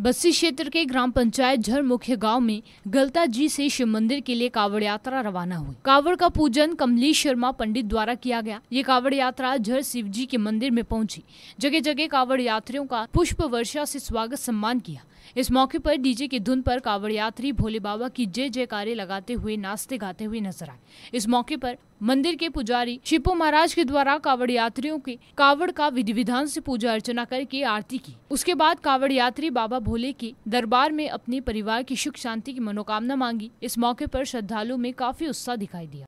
बस्सी क्षेत्र के ग्राम पंचायत झर मुख्य गांव में गलता जी से शिव मंदिर के लिए कावड़ यात्रा रवाना हुई कावड़ का पूजन कमलेश शर्मा पंडित द्वारा किया गया ये कावड़ यात्रा झर शिव जी के मंदिर में पहुंची जगह जगह कावड़ यात्रियों का पुष्प वर्षा से स्वागत सम्मान किया इस मौके पर डीजे के धुन पर कावड़ यात्री भोले बाबा की जय जयकारे लगाते हुए नाचते गाते हुए नजर आए इस मौके पर मंदिर के पुजारी शिपू महाराज के द्वारा कावड़ यात्रियों के कावड़ का विधि विधान से पूजा अर्चना करके आरती की उसके बाद कावड़ यात्री बाबा भोले के दरबार में अपने परिवार की सुख शांति की मनोकामना मांगी इस मौके पर श्रद्धालु में काफी उत्साह दिखाई दिया